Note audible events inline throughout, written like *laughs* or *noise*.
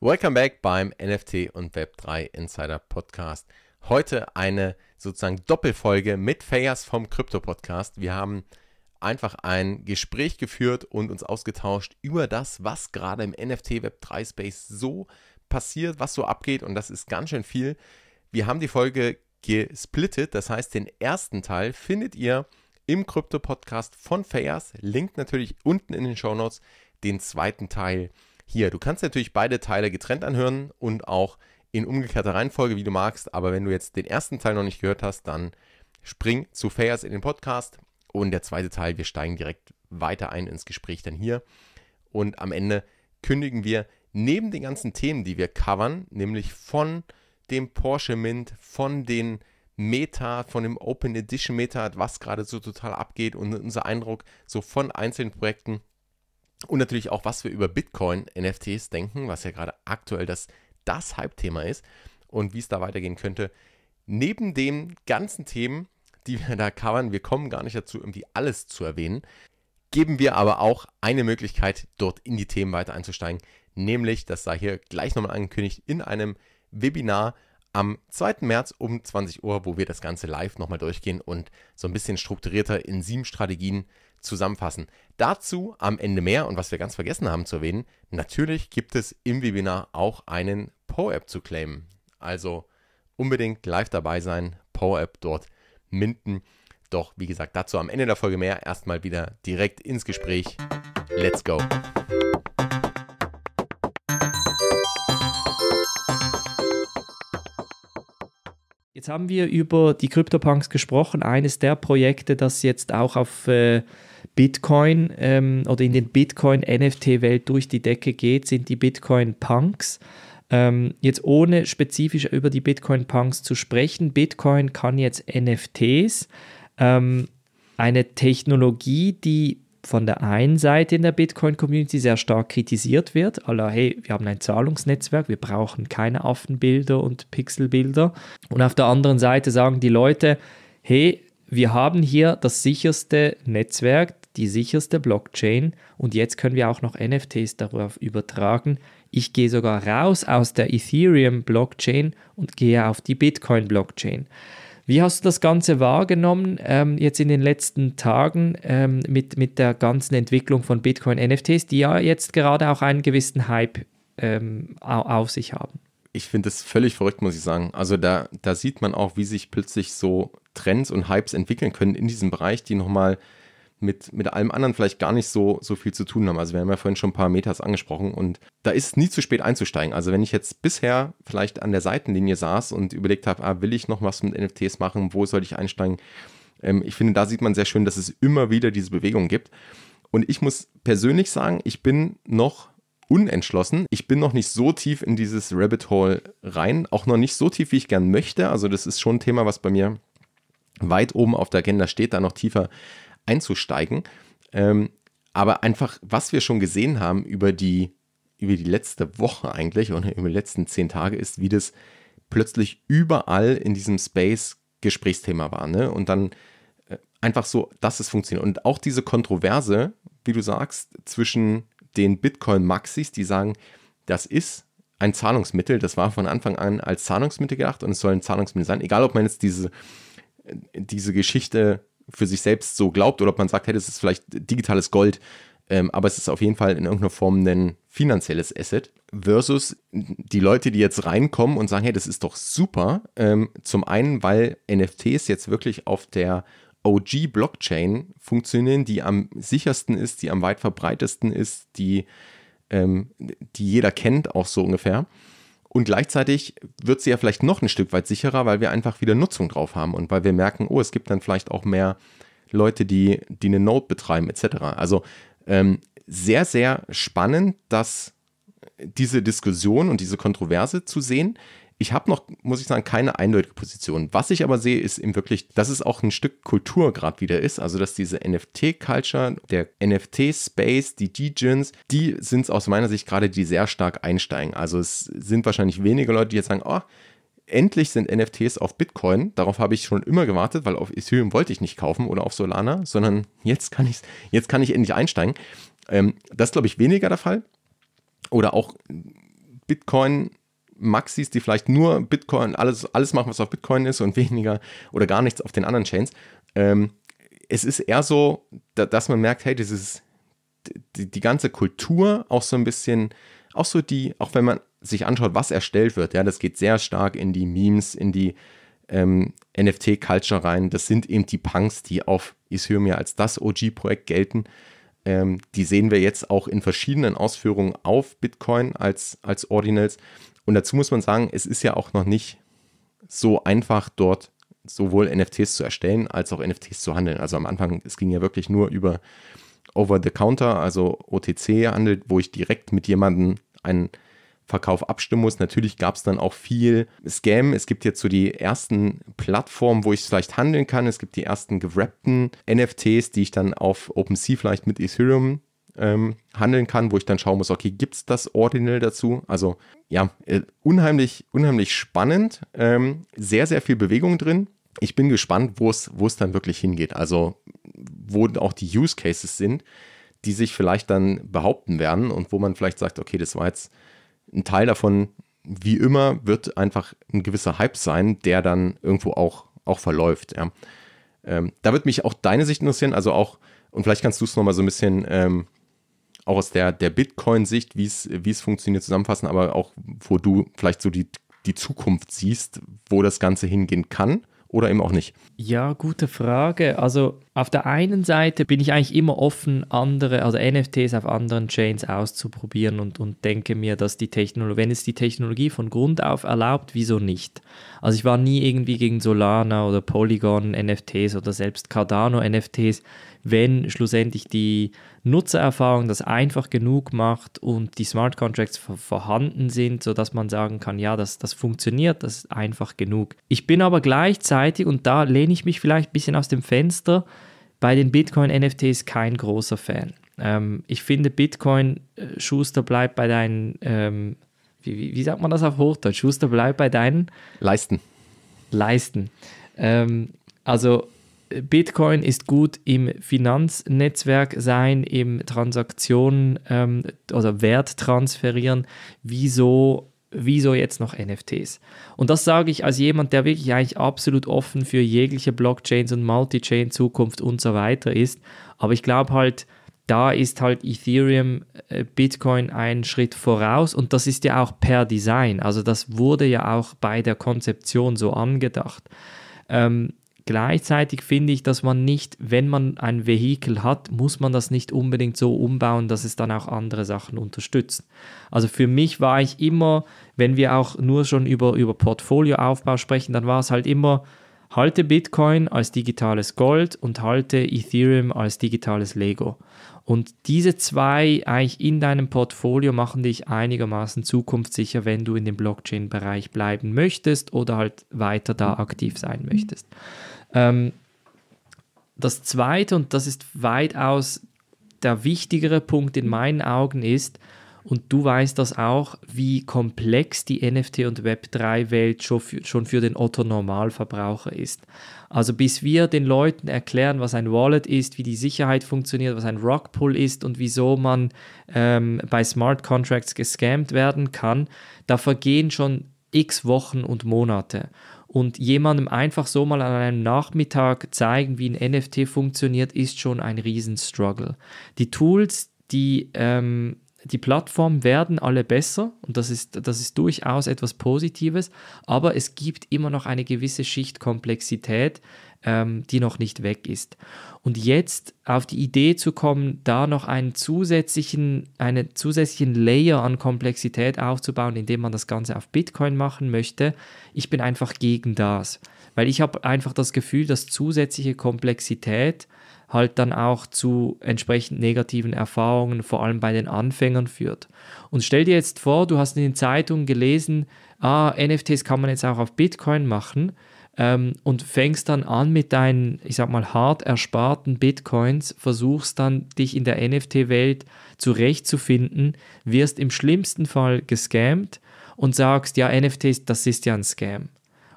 Welcome back beim NFT und Web3 Insider Podcast. Heute eine sozusagen Doppelfolge mit Fayas vom Krypto Podcast. Wir haben einfach ein Gespräch geführt und uns ausgetauscht über das, was gerade im NFT Web3 Space so passiert, was so abgeht und das ist ganz schön viel. Wir haben die Folge gesplittet, das heißt den ersten Teil findet ihr im Krypto Podcast von Fayas, Link natürlich unten in den Show Notes. Den zweiten Teil hier, du kannst natürlich beide Teile getrennt anhören und auch in umgekehrter Reihenfolge, wie du magst. Aber wenn du jetzt den ersten Teil noch nicht gehört hast, dann spring zu Fayers in den Podcast. Und der zweite Teil, wir steigen direkt weiter ein ins Gespräch dann hier. Und am Ende kündigen wir neben den ganzen Themen, die wir covern, nämlich von dem Porsche Mint, von den Meta, von dem Open Edition Meta, was gerade so total abgeht und unser Eindruck so von einzelnen Projekten und natürlich auch, was wir über Bitcoin-NFTs denken, was ja gerade aktuell das, das Hype-Thema ist und wie es da weitergehen könnte. Neben den ganzen Themen, die wir da covern, wir kommen gar nicht dazu, irgendwie alles zu erwähnen, geben wir aber auch eine Möglichkeit, dort in die Themen weiter einzusteigen, nämlich, das sei hier gleich nochmal angekündigt, in einem Webinar am 2. März um 20 Uhr, wo wir das Ganze live nochmal durchgehen und so ein bisschen strukturierter in sieben Strategien zusammenfassen. Dazu am Ende mehr und was wir ganz vergessen haben zu erwähnen, natürlich gibt es im Webinar auch einen Power-App zu claimen. Also unbedingt live dabei sein, Power-App dort minden. Doch wie gesagt, dazu am Ende der Folge mehr. Erstmal wieder direkt ins Gespräch. Let's go! Jetzt haben wir über die CryptoPunks gesprochen, eines der Projekte, das jetzt auch auf äh, Bitcoin ähm, oder in den Bitcoin-NFT-Welt durch die Decke geht, sind die Bitcoin-Punks. Ähm, jetzt ohne spezifisch über die Bitcoin-Punks zu sprechen, Bitcoin kann jetzt NFTs, ähm, eine Technologie, die von der einen Seite in der Bitcoin-Community sehr stark kritisiert wird, aller hey, wir haben ein Zahlungsnetzwerk, wir brauchen keine Affenbilder und Pixelbilder. Und auf der anderen Seite sagen die Leute, hey, wir haben hier das sicherste Netzwerk, die sicherste Blockchain und jetzt können wir auch noch NFTs darauf übertragen. Ich gehe sogar raus aus der Ethereum-Blockchain und gehe auf die Bitcoin-Blockchain. Wie hast du das Ganze wahrgenommen ähm, jetzt in den letzten Tagen ähm, mit, mit der ganzen Entwicklung von Bitcoin-NFTs, die ja jetzt gerade auch einen gewissen Hype ähm, auf sich haben? Ich finde das völlig verrückt, muss ich sagen. Also da, da sieht man auch, wie sich plötzlich so Trends und Hypes entwickeln können in diesem Bereich, die nochmal mal mit, mit allem anderen vielleicht gar nicht so, so viel zu tun haben. Also wir haben ja vorhin schon ein paar Metas angesprochen und da ist nie zu spät einzusteigen. Also wenn ich jetzt bisher vielleicht an der Seitenlinie saß und überlegt habe, ah, will ich noch was mit NFTs machen, wo soll ich einsteigen? Ähm, ich finde, da sieht man sehr schön, dass es immer wieder diese Bewegung gibt. Und ich muss persönlich sagen, ich bin noch unentschlossen. Ich bin noch nicht so tief in dieses Rabbit Hole rein, auch noch nicht so tief, wie ich gern möchte. Also das ist schon ein Thema, was bei mir weit oben auf der Agenda steht, da noch tiefer einzusteigen. Ähm, aber einfach, was wir schon gesehen haben über die, über die letzte Woche eigentlich und über die letzten zehn Tage, ist, wie das plötzlich überall in diesem Space Gesprächsthema war. Ne? Und dann äh, einfach so, dass es funktioniert. Und auch diese Kontroverse, wie du sagst, zwischen den Bitcoin-Maxis, die sagen, das ist ein Zahlungsmittel, das war von Anfang an als Zahlungsmittel gedacht und es soll ein Zahlungsmittel sein, egal ob man jetzt diese, äh, diese Geschichte für sich selbst so glaubt oder ob man sagt, hey, das ist vielleicht digitales Gold, ähm, aber es ist auf jeden Fall in irgendeiner Form ein finanzielles Asset versus die Leute, die jetzt reinkommen und sagen, hey, das ist doch super. Ähm, zum einen, weil NFTs jetzt wirklich auf der OG-Blockchain funktionieren, die am sichersten ist, die am weit verbreitesten ist, die, ähm, die jeder kennt, auch so ungefähr. Und gleichzeitig wird sie ja vielleicht noch ein Stück weit sicherer, weil wir einfach wieder Nutzung drauf haben und weil wir merken, oh, es gibt dann vielleicht auch mehr Leute, die, die eine Node betreiben, etc. Also ähm, sehr, sehr spannend, dass diese Diskussion und diese Kontroverse zu sehen ich habe noch, muss ich sagen, keine eindeutige Position. Was ich aber sehe, ist eben wirklich, dass es auch ein Stück Kultur gerade wieder ist. Also, dass diese NFT-Culture, der NFT-Space, die Degens, die sind es aus meiner Sicht gerade, die sehr stark einsteigen. Also, es sind wahrscheinlich weniger Leute, die jetzt sagen, oh, endlich sind NFTs auf Bitcoin. Darauf habe ich schon immer gewartet, weil auf Ethereum wollte ich nicht kaufen oder auf Solana, sondern jetzt kann ich, jetzt kann ich endlich einsteigen. Ähm, das ist, glaube ich, weniger der Fall. Oder auch Bitcoin Maxis, die vielleicht nur Bitcoin, alles, alles machen, was auf Bitcoin ist und *laughs* weniger oder gar nichts auf den anderen Chains. Ähm, es ist eher so, da, dass man merkt, hey, dieses, die, die, ganze Kultur auch so ein bisschen, auch so die, auch wenn man sich anschaut, was erstellt wird, ja, das geht sehr stark in die Memes, in die ähm, NFT-Culture rein. Das sind eben die Punks, die auf Ethereum ja als das OG-Projekt gelten ähm, die sehen wir jetzt auch in verschiedenen Ausführungen auf Bitcoin als, als Ordinals. Und dazu muss man sagen, es ist ja auch noch nicht so einfach, dort sowohl NFTs zu erstellen als auch NFTs zu handeln. Also am Anfang, es ging ja wirklich nur über Over-the-Counter, also OTC-Handel, wo ich direkt mit jemandem einen Verkauf abstimmen muss. Natürlich gab es dann auch viel Scam. Es gibt jetzt so die ersten Plattformen, wo ich vielleicht handeln kann. Es gibt die ersten gewrappten NFTs, die ich dann auf OpenSea vielleicht mit Ethereum ähm, handeln kann, wo ich dann schauen muss, okay, gibt es das Ordinal dazu? Also ja, äh, unheimlich, unheimlich spannend, ähm, sehr, sehr viel Bewegung drin. Ich bin gespannt, wo es dann wirklich hingeht. Also wo auch die Use Cases sind, die sich vielleicht dann behaupten werden und wo man vielleicht sagt, okay, das war jetzt ein Teil davon, wie immer, wird einfach ein gewisser Hype sein, der dann irgendwo auch, auch verläuft. Ja. Ähm, da würde mich auch deine Sicht interessieren, also auch, und vielleicht kannst du es nochmal so ein bisschen ähm, auch aus der, der Bitcoin-Sicht, wie es funktioniert, zusammenfassen, aber auch, wo du vielleicht so die, die Zukunft siehst, wo das Ganze hingehen kann oder eben auch nicht? Ja, gute Frage. Also auf der einen Seite bin ich eigentlich immer offen, andere, also NFTs auf anderen Chains auszuprobieren und, und denke mir, dass die Technologie, wenn es die Technologie von Grund auf erlaubt, wieso nicht? Also ich war nie irgendwie gegen Solana oder Polygon NFTs oder selbst Cardano NFTs, wenn schlussendlich die Nutzererfahrung das einfach genug macht und die Smart Contracts vorhanden sind, sodass man sagen kann, ja, das, das funktioniert, das ist einfach genug. Ich bin aber gleichzeitig, und da lehne ich mich vielleicht ein bisschen aus dem Fenster, bei den Bitcoin-NFTs kein großer Fan. Ähm, ich finde, Bitcoin-Schuster äh, bleibt bei deinen, ähm, wie, wie, wie, sagt man das auf Hochdeutsch? Schuster bleibt bei deinen Leisten. Leisten. Ähm, also Bitcoin ist gut im Finanznetzwerk sein, im Transaktionen ähm, oder Wert transferieren. Wieso wieso jetzt noch NFTs? Und das sage ich als jemand, der wirklich eigentlich absolut offen für jegliche Blockchains und Multi-Chain Zukunft und so weiter ist. Aber ich glaube halt, da ist halt Ethereum, äh, Bitcoin einen Schritt voraus und das ist ja auch per Design. Also das wurde ja auch bei der Konzeption so angedacht. Ähm, Gleichzeitig finde ich, dass man nicht, wenn man ein Vehikel hat, muss man das nicht unbedingt so umbauen, dass es dann auch andere Sachen unterstützt. Also für mich war ich immer, wenn wir auch nur schon über, über Portfolioaufbau sprechen, dann war es halt immer, halte Bitcoin als digitales Gold und halte Ethereum als digitales Lego. Und diese zwei eigentlich in deinem Portfolio machen dich einigermaßen zukunftssicher, wenn du in dem Blockchain-Bereich bleiben möchtest oder halt weiter da aktiv sein möchtest. Mhm. Ähm, das Zweite, und das ist weitaus der wichtigere Punkt in meinen Augen, ist, und du weißt das auch, wie komplex die NFT- und Web3-Welt schon, schon, für den Otto-Normalverbraucher ist. Also bis wir den Leuten erklären, was ein Wallet ist, wie die Sicherheit funktioniert, was ein Rockpull ist und wieso man ähm, bei Smart Contracts gescammt werden kann, da vergehen schon x Wochen und Monate. Und jemandem einfach so mal an einem Nachmittag zeigen, wie ein NFT funktioniert, ist schon ein Riesenstruggle. Die Tools, die ähm, die Plattformen werden alle besser und das ist, das ist durchaus etwas Positives, aber es gibt immer noch eine gewisse Schichtkomplexität, ähm, die noch nicht weg ist. Und jetzt auf die Idee zu kommen, da noch einen zusätzlichen, einen zusätzlichen Layer an Komplexität aufzubauen, indem man das Ganze auf Bitcoin machen möchte, ich bin einfach gegen das, weil ich habe einfach das Gefühl, dass zusätzliche Komplexität halt dann auch zu entsprechend negativen Erfahrungen, vor allem bei den Anfängern führt. Und stell dir jetzt vor, du hast in den Zeitungen gelesen, ah, NFTs kann man jetzt auch auf Bitcoin machen ähm, und fängst dann an mit deinen, ich sag mal, hart ersparten Bitcoins, versuchst dann dich in der NFT-Welt zurechtzufinden, wirst im schlimmsten Fall gescammt und sagst, ja, NFTs, das ist ja ein Scam.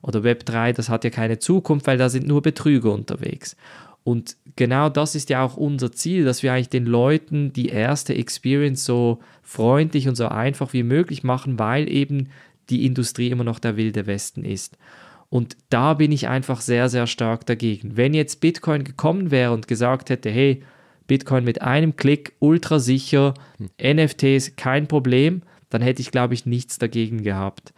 Oder Web3, das hat ja keine Zukunft, weil da sind nur Betrüger unterwegs. Und genau das ist ja auch unser Ziel, dass wir eigentlich den Leuten die erste Experience so freundlich und so einfach wie möglich machen, weil eben die Industrie immer noch der wilde Westen ist. Und da bin ich einfach sehr, sehr stark dagegen. Wenn jetzt Bitcoin gekommen wäre und gesagt hätte, hey, Bitcoin mit einem Klick, ultra sicher, hm. NFTs, kein Problem, dann hätte ich, glaube ich, nichts dagegen gehabt.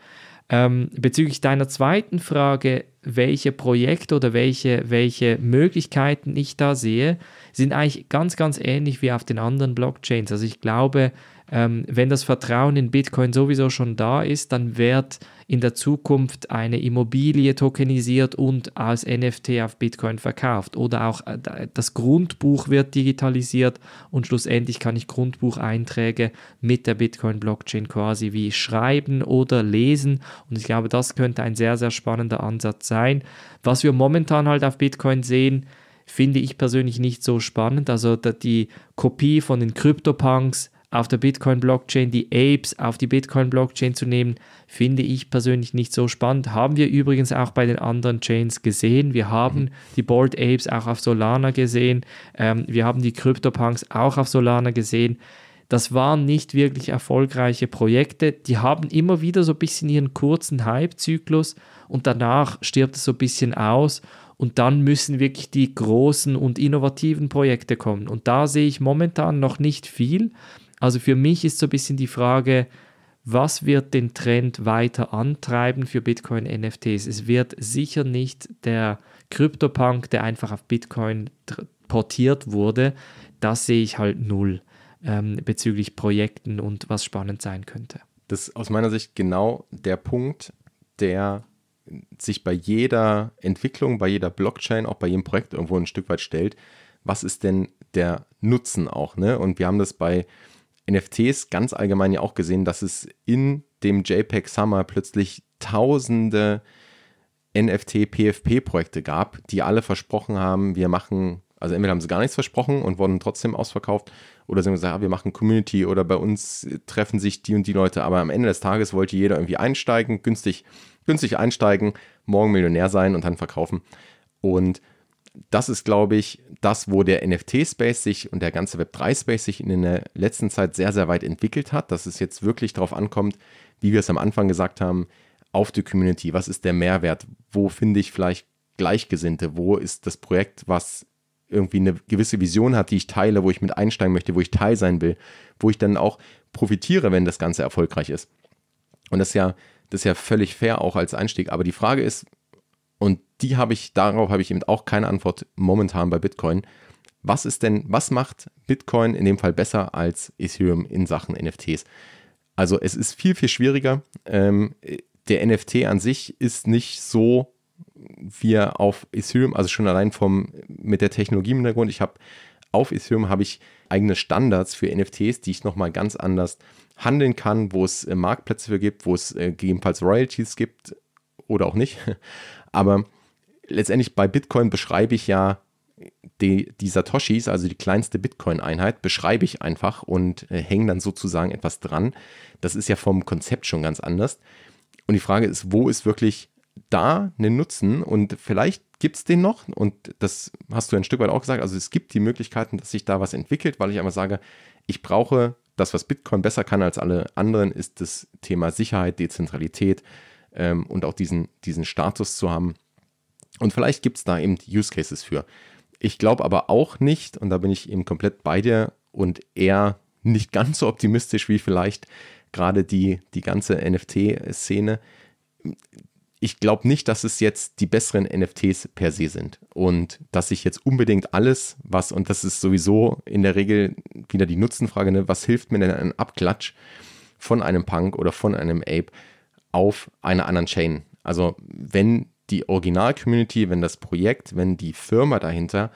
Ähm, bezüglich deiner zweiten Frage, welche Projekte oder welche, welche Möglichkeiten ich da sehe, sind eigentlich ganz, ganz ähnlich wie auf den anderen Blockchains. Also ich glaube, ähm, wenn das Vertrauen in Bitcoin sowieso schon da ist, dann wird in der Zukunft eine Immobilie tokenisiert und als NFT auf Bitcoin verkauft. Oder auch äh, das Grundbuch wird digitalisiert und schlussendlich kann ich Grundbucheinträge mit der Bitcoin-Blockchain quasi wie schreiben oder lesen. Und ich glaube, das könnte ein sehr, sehr spannender Ansatz sein. Was wir momentan halt auf Bitcoin sehen, finde ich persönlich nicht so spannend. Also die Kopie von den CryptoPunks auf der Bitcoin-Blockchain die Apes auf die Bitcoin-Blockchain zu nehmen, finde ich persönlich nicht so spannend. Haben wir übrigens auch bei den anderen Chains gesehen. Wir haben mhm. die Bold Apes auch auf Solana gesehen. Ähm, wir haben die CryptoPunks auch auf Solana gesehen. Das waren nicht wirklich erfolgreiche Projekte. Die haben immer wieder so ein bisschen ihren kurzen Hype-Zyklus und danach stirbt es so ein bisschen aus. Und dann müssen wirklich die großen und innovativen Projekte kommen. Und da sehe ich momentan noch nicht viel. Also für mich ist so ein bisschen die Frage, was wird den Trend weiter antreiben für Bitcoin-NFTs? Es wird sicher nicht der Krypto-Punk, der einfach auf Bitcoin portiert wurde. Das sehe ich halt null ähm, bezüglich Projekten und was spannend sein könnte. Das ist aus meiner Sicht genau der Punkt, der sich bei jeder Entwicklung, bei jeder Blockchain, auch bei jedem Projekt irgendwo ein Stück weit stellt. Was ist denn der Nutzen auch? Ne? Und wir haben das bei NFTs ganz allgemein ja auch gesehen, dass es in dem JPEG Summer plötzlich tausende NFT-PFP-Projekte gab, die alle versprochen haben, wir machen, also entweder haben sie gar nichts versprochen und wurden trotzdem ausverkauft, oder sie haben gesagt, ja, wir machen Community oder bei uns treffen sich die und die Leute, aber am Ende des Tages wollte jeder irgendwie einsteigen, günstig, günstig einsteigen, morgen Millionär sein und dann verkaufen. Und das ist, glaube ich, das, wo der NFT-Space sich und der ganze Web3-Space sich in der letzten Zeit sehr, sehr weit entwickelt hat, dass es jetzt wirklich darauf ankommt, wie wir es am Anfang gesagt haben, auf die Community. Was ist der Mehrwert? Wo finde ich vielleicht Gleichgesinnte? Wo ist das Projekt, was irgendwie eine gewisse Vision hat, die ich teile, wo ich mit einsteigen möchte, wo ich teil sein will, wo ich dann auch profitiere, wenn das Ganze erfolgreich ist? Und das ist ja, das ist ja völlig fair auch als Einstieg. Aber die Frage ist, und die habe ich, darauf habe ich eben auch keine Antwort momentan bei Bitcoin. Was ist denn, was macht Bitcoin in dem Fall besser als Ethereum in Sachen NFTs? Also es ist viel, viel schwieriger. Ähm, der NFT an sich ist nicht so, wie er auf Ethereum, also schon allein vom, mit der Technologie im Hintergrund, ich habe auf Ethereum habe ich eigene Standards für NFTs, die ich nochmal ganz anders handeln kann, wo es äh, Marktplätze für gibt, wo es äh, gegebenenfalls Royalties gibt oder auch nicht. *laughs* Aber letztendlich bei Bitcoin beschreibe ich ja die, die Satoshis, also die kleinste Bitcoin-Einheit, beschreibe ich einfach und äh, hänge dann sozusagen etwas dran. Das ist ja vom Konzept schon ganz anders. Und die Frage ist, wo ist wirklich da ein Nutzen? Und vielleicht gibt es den noch. Und das hast du ein Stück weit auch gesagt. Also es gibt die Möglichkeiten, dass sich da was entwickelt, weil ich aber sage, ich brauche das, was Bitcoin besser kann als alle anderen, ist das Thema Sicherheit, Dezentralität ähm, und auch diesen, diesen Status zu haben und vielleicht gibt es da eben Use Cases für. Ich glaube aber auch nicht, und da bin ich eben komplett bei dir und eher nicht ganz so optimistisch wie vielleicht gerade die, die ganze NFT-Szene. Ich glaube nicht, dass es jetzt die besseren NFTs per se sind und dass ich jetzt unbedingt alles, was, und das ist sowieso in der Regel wieder die Nutzenfrage, ne, was hilft mir denn ein Abklatsch von einem Punk oder von einem Ape auf einer anderen Chain? Also wenn die Original-Community, wenn das Projekt, wenn die Firma dahinter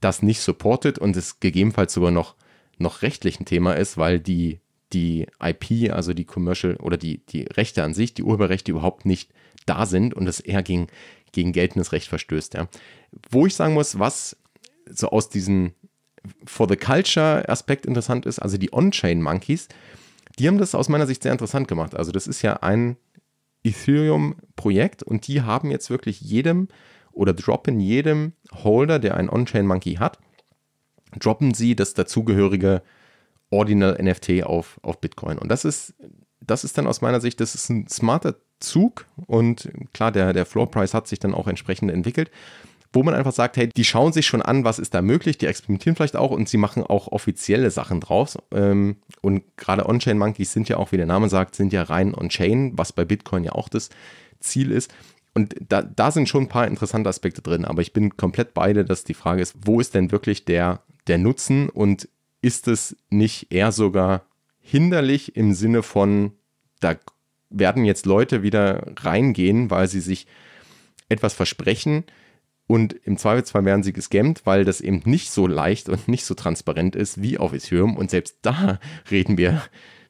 das nicht supportet und es gegebenenfalls sogar noch, noch rechtlich ein Thema ist, weil die, die IP, also die Commercial oder die, die Rechte an sich, die Urheberrechte überhaupt nicht da sind und es eher gegen, gegen geltendes Recht verstößt. Ja. Wo ich sagen muss, was so aus diesem For the Culture Aspekt interessant ist, also die On-Chain Monkeys, die haben das aus meiner Sicht sehr interessant gemacht. Also das ist ja ein Ethereum-Projekt und die haben jetzt wirklich jedem oder droppen jedem Holder, der einen On-Chain Monkey hat, droppen sie das dazugehörige Ordinal NFT auf, auf Bitcoin. Und das ist, das ist dann aus meiner Sicht, das ist ein smarter Zug und klar, der, der Floor Price hat sich dann auch entsprechend entwickelt wo man einfach sagt, hey, die schauen sich schon an, was ist da möglich, die experimentieren vielleicht auch und sie machen auch offizielle Sachen draus. Ähm, und gerade On-Chain Monkeys sind ja auch, wie der Name sagt, sind ja rein On-Chain, was bei Bitcoin ja auch das Ziel ist. Und da, da sind schon ein paar interessante Aspekte drin, aber ich bin komplett beide, dass die Frage ist, wo ist denn wirklich der, der Nutzen und ist es nicht eher sogar hinderlich im Sinne von, da werden jetzt Leute wieder reingehen, weil sie sich etwas versprechen, und im Zweifelsfall werden sie gescammt, weil das eben nicht so leicht und nicht so transparent ist wie auf Ethereum. Und selbst da *laughs* reden wir,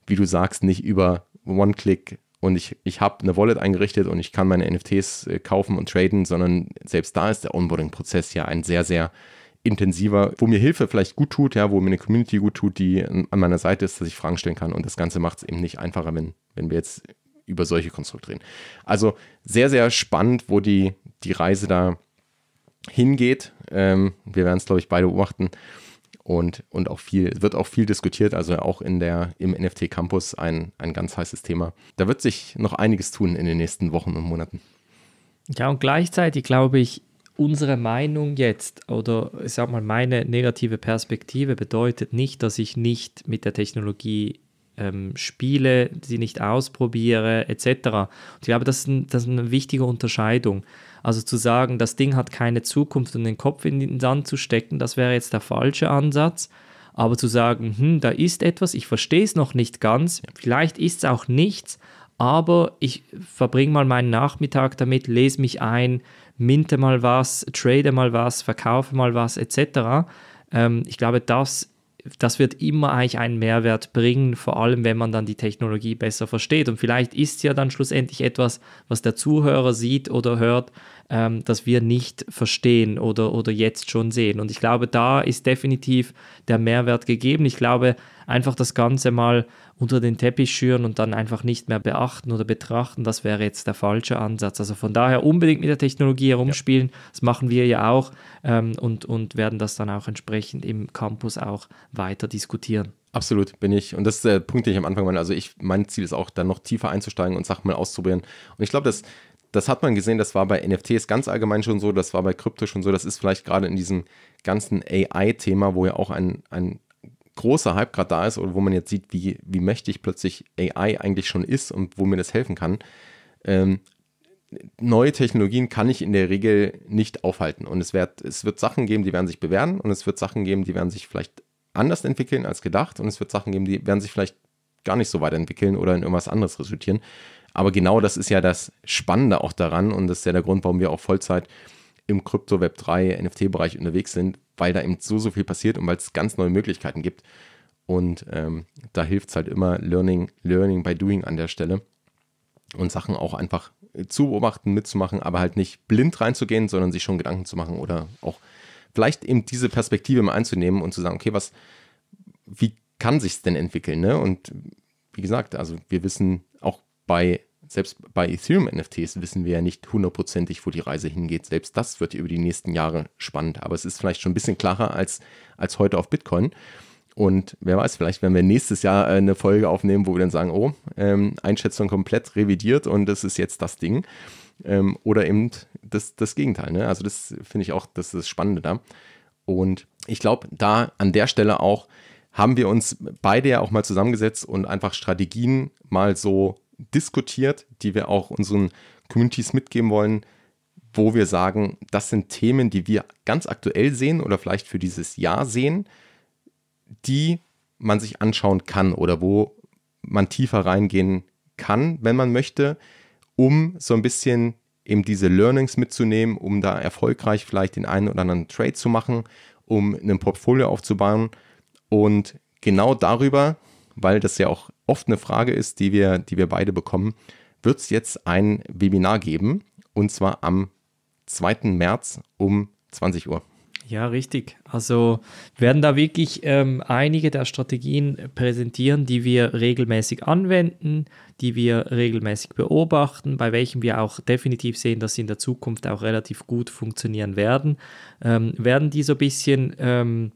wie du sagst, nicht über One-Click und ich, ich habe eine Wallet eingerichtet und ich kann meine NFTs äh, kaufen und traden, sondern selbst da ist der Onboarding-Prozess ja ein sehr, sehr intensiver, wo mir Hilfe vielleicht gut tut, ja, wo mir eine Community gut tut, die ähm, an meiner Seite ist, dass ich Fragen stellen kann. Und das Ganze macht es eben nicht einfacher, wenn, wenn wir jetzt über solche Konstrukte reden. Also sehr, sehr spannend, wo die, die Reise da hingeht. Ähm, wir werden es, glaube ich, beide beobachten. Und, und auch viel, wird auch viel diskutiert, also auch in der, im NFT Campus ein, ein ganz heißes Thema. Da wird sich noch einiges tun in den nächsten Wochen und Monaten. Ja, und gleichzeitig glaube ich, unsere Meinung jetzt oder ich sag mal meine negative Perspektive bedeutet nicht, dass ich nicht mit der Technologie ähm, spiele, sie nicht ausprobiere etc. Und ich glaube, das ist, ein, das ist eine wichtige Unterscheidung. Also zu sagen, das Ding hat keine Zukunft und den Kopf in den Sand zu stecken, das wäre jetzt der falsche Ansatz. Aber zu sagen, hm, da ist etwas, ich verstehe es noch nicht ganz, vielleicht ist es auch nichts, aber ich verbringe mal meinen Nachmittag damit, lese mich ein, minte mal was, trade mal was, verkaufe mal was etc. Ähm, ich glaube, das das wird immer eigentlich einen Mehrwert bringen, vor allem wenn man dann die Technologie besser versteht. Und vielleicht ist ja dann schlussendlich etwas, was der Zuhörer sieht oder hört, ähm, das wir nicht verstehen oder, oder jetzt schon sehen. Und ich glaube, da ist definitiv der Mehrwert gegeben. Ich glaube, einfach das Ganze mal unter den Teppich schüren und dann einfach nicht mehr beachten oder betrachten, das wäre jetzt der falsche Ansatz. Also von daher unbedingt mit der Technologie herumspielen, ja. das machen wir ja auch ähm, und, und werden das dann auch entsprechend im Campus auch weiter diskutieren. Absolut, bin ich. Und das ist der Punkt, den ich am Anfang meine. Also ich, mein Ziel ist auch, dann noch tiefer einzusteigen und Sachen mal auszuprobieren. Und ich glaube, das, das hat man gesehen, das war bei NFTs ganz allgemein schon so, das war bei Krypto schon so, das ist vielleicht gerade in diesem ganzen AI-Thema, wo ja auch ein, ein großer Hype gerade da ist oder wo man jetzt sieht, wie, wie mächtig plötzlich AI eigentlich schon ist und wo mir das helfen kann, ähm, neue Technologien kann ich in der Regel nicht aufhalten. Und es wird, es wird Sachen geben, die werden sich bewähren und es wird Sachen geben, die werden sich vielleicht anders entwickeln als gedacht und es wird Sachen geben, die werden sich vielleicht gar nicht so weiterentwickeln oder in irgendwas anderes resultieren. Aber genau das ist ja das Spannende auch daran und das ist ja der Grund, warum wir auch Vollzeit im Krypto-Web 3, NFT-Bereich unterwegs sind, weil da eben so, so viel passiert und weil es ganz neue Möglichkeiten gibt. Und ähm, da hilft es halt immer Learning, Learning by Doing an der Stelle. Und Sachen auch einfach äh, zu beobachten, mitzumachen, aber halt nicht blind reinzugehen, sondern sich schon Gedanken zu machen oder auch vielleicht eben diese Perspektive mal einzunehmen und zu sagen, okay, was, wie kann sich denn entwickeln? Ne? Und wie gesagt, also wir wissen auch bei selbst bei Ethereum-NFTs wissen wir ja nicht hundertprozentig, wo die Reise hingeht. Selbst das wird über die nächsten Jahre spannend. Aber es ist vielleicht schon ein bisschen klarer als, als heute auf Bitcoin. Und wer weiß, vielleicht werden wir nächstes Jahr äh, eine Folge aufnehmen, wo wir dann sagen, oh, ähm, Einschätzung komplett revidiert und das ist jetzt das Ding. Ähm, oder eben das, das Gegenteil. Ne? Also das finde ich auch, das ist das Spannende da. Und ich glaube, da an der Stelle auch haben wir uns beide ja auch mal zusammengesetzt und einfach Strategien mal so diskutiert, die wir auch unseren Communities mitgeben wollen, wo wir sagen, das sind Themen, die wir ganz aktuell sehen oder vielleicht für dieses Jahr sehen, die man sich anschauen kann oder wo man tiefer reingehen kann, wenn man möchte, um so ein bisschen eben diese Learnings mitzunehmen, um da erfolgreich vielleicht den einen oder anderen Trade zu machen, um ein Portfolio aufzubauen. Und genau darüber, weil das ja auch oft eine Frage ist, die wir, die wir beide bekommen, wird es jetzt ein Webinar geben und zwar am 2. März um 20 Uhr. Ja, richtig. Also werden da wirklich ähm, einige der Strategien präsentieren, die wir regelmäßig anwenden, die wir regelmäßig beobachten, bei welchen wir auch definitiv sehen, dass sie in der Zukunft auch relativ gut funktionieren werden. Ähm, werden die so ein bisschen ähm,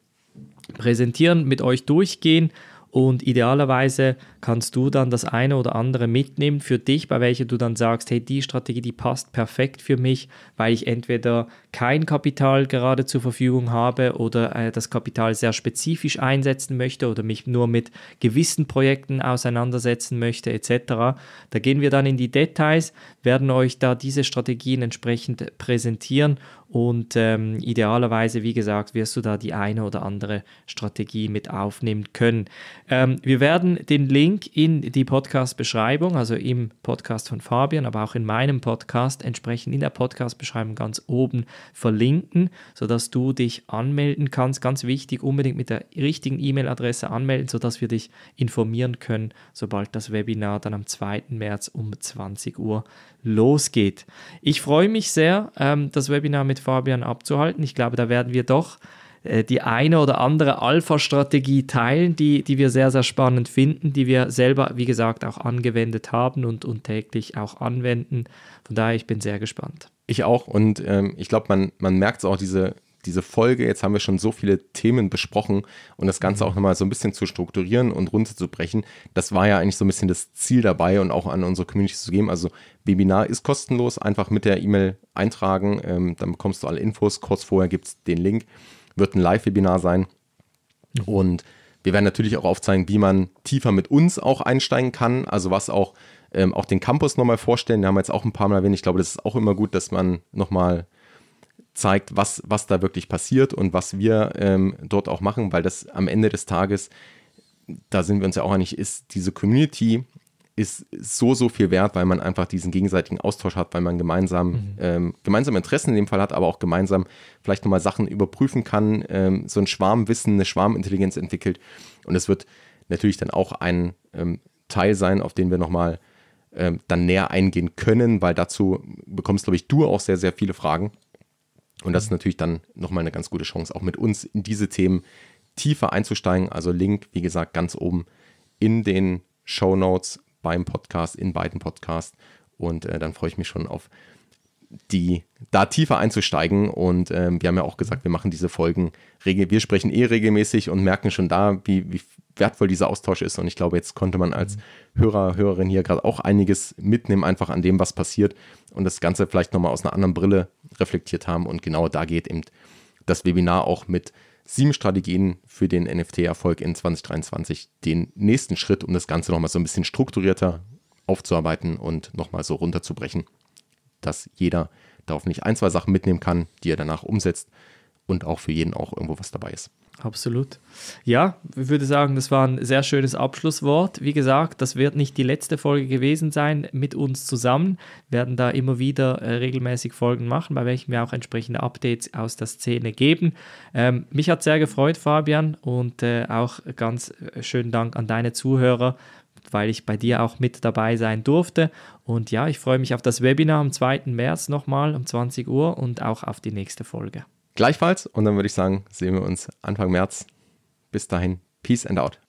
präsentieren, mit euch durchgehen und idealerweise kannst du dann das eine oder andere mitnehmen für dich, bei welcher du dann sagst, hey, die Strategie, die passt perfekt für mich, weil ich entweder kein Kapital gerade zur Verfügung habe oder äh, das Kapital sehr spezifisch einsetzen möchte oder mich nur mit gewissen Projekten auseinandersetzen möchte etc. Da gehen wir dann in die Details, werden euch da diese Strategien entsprechend präsentieren und ähm, idealerweise, wie gesagt, wirst du da die eine oder andere Strategie mit aufnehmen können. Ähm, wir werden den Link in die Podcast-Beschreibung, also im Podcast von Fabian, aber auch in meinem Podcast entsprechend in der Podcast-Beschreibung ganz oben verlinken, sodass du dich anmelden kannst. Ganz wichtig, unbedingt mit der richtigen E-Mail-Adresse anmelden, sodass wir dich informieren können, sobald das Webinar dann am 2. März um 20 Uhr losgeht. Ich freue mich sehr, ähm, das Webinar mit Fabian abzuhalten. Ich glaube, da werden wir doch äh, die eine oder andere Alpha-Strategie teilen, die, die wir sehr, sehr spannend finden, die wir selber, wie gesagt, auch angewendet haben und, und täglich auch anwenden. Von daher, ich bin sehr gespannt. Ich auch und ähm, ich glaube, man, man merkt es auch, diese, diese Folge. Jetzt haben wir schon so viele Themen besprochen und das Ganze mhm. auch nochmal so ein bisschen zu strukturieren und runterzubrechen. Das war ja eigentlich so ein bisschen das Ziel dabei und auch an unsere Community zu geben. Also Webinar ist kostenlos, einfach mit der E-Mail eintragen, ähm, dann bekommst du alle Infos. Kurz vorher gibt es den Link wird ein Live-Webinar sein. Und wir werden natürlich auch aufzeigen, wie man tiefer mit uns auch einsteigen kann. Also was auch, ähm, auch den Campus nochmal vorstellen. Den haben wir jetzt auch ein paar Mal erwähnt. Ich glaube, das ist auch immer gut, dass man nochmal zeigt, was, was da wirklich passiert und was wir ähm, dort auch machen, weil das am Ende des Tages, da sind wir uns ja auch einig, ist diese Community ist so, so viel wert, weil man einfach diesen gegenseitigen Austausch hat, weil man gemeinsam, mhm. ähm, gemeinsame Interessen in dem Fall hat, aber auch gemeinsam vielleicht nochmal Sachen überprüfen kann, ähm, so ein Schwarmwissen, eine Schwarmintelligenz entwickelt. Und es wird natürlich dann auch ein ähm, Teil sein, auf den wir nochmal ähm, dann näher eingehen können, weil dazu bekommst, glaube ich, du auch sehr, sehr viele Fragen. Und das ist mhm. natürlich dann nochmal eine ganz gute Chance, auch mit uns in diese Themen tiefer einzusteigen. Also Link, wie gesagt, ganz oben in den Show Notes beim Podcast, in beiden Podcasts. Und äh, dann freue ich mich schon auf die da tiefer einzusteigen. Und ähm, wir haben ja auch gesagt, wir machen diese Folgen regelmäßig. Wir sprechen eh regelmäßig und merken schon da, wie, wie, wertvoll dieser Austausch ist. Und ich glaube, jetzt konnte man als Hörer, Hörerin hier gerade auch einiges mitnehmen, einfach an dem, was passiert. Und das Ganze vielleicht nochmal aus einer anderen Brille reflektiert haben. Und genau da geht eben das Webinar auch mit sieben Strategien für den NFT-Erfolg in 2023, den nächsten Schritt, um das Ganze nochmal so ein bisschen strukturierter aufzuarbeiten und nochmal so runterzubrechen, dass jeder da hoffentlich ein, zwei Sachen mitnehmen kann, die er danach umsetzt, und auch für jeden auch irgendwo was dabei ist. Absolut. Ja, ich würde sagen, das war ein sehr schönes Abschlusswort. Wie gesagt, das wird nicht die letzte Folge gewesen sein mit uns zusammen. Wir werden da immer wieder äh, regelmäßig Folgen machen, bei welchen wir auch entsprechende Updates aus der Szene geben. Ähm, mich hat sehr gefreut, Fabian, und äh, auch ganz äh, schönen Dank an deine Zuhörer, weil ich bei dir auch mit dabei sein durfte. Und ja, ich freue mich auf das Webinar am 2. März nochmal um 20 Uhr und auch auf die nächste Folge. Gleichfalls und dann würde ich sagen, sehen wir uns Anfang März. Bis dahin, Peace and out.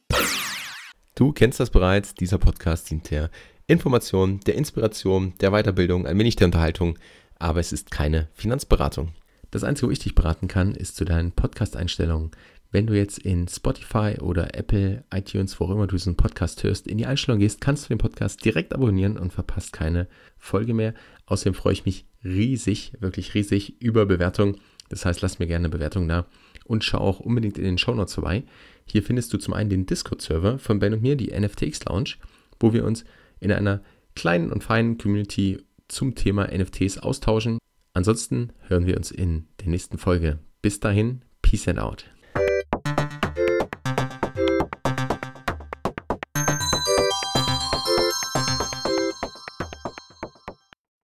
Du kennst das bereits, dieser Podcast dient der Information, der Inspiration, der Weiterbildung, ein wenig der Unterhaltung, aber es ist keine Finanzberatung. Das Einzige, wo ich dich beraten kann, ist zu deinen Podcast-Einstellungen. Wenn du jetzt in Spotify oder Apple, iTunes, wo auch immer du diesen Podcast hörst, in die Einstellung gehst, kannst du den Podcast direkt abonnieren und verpasst keine Folge mehr. Außerdem freue ich mich riesig, wirklich riesig über Bewertungen das heißt, lass mir gerne eine Bewertung da und schau auch unbedingt in den Show Notes vorbei. Hier findest du zum einen den Discord-Server von Ben und mir, die NFTX Lounge, wo wir uns in einer kleinen und feinen Community zum Thema NFTs austauschen. Ansonsten hören wir uns in der nächsten Folge. Bis dahin, Peace and Out.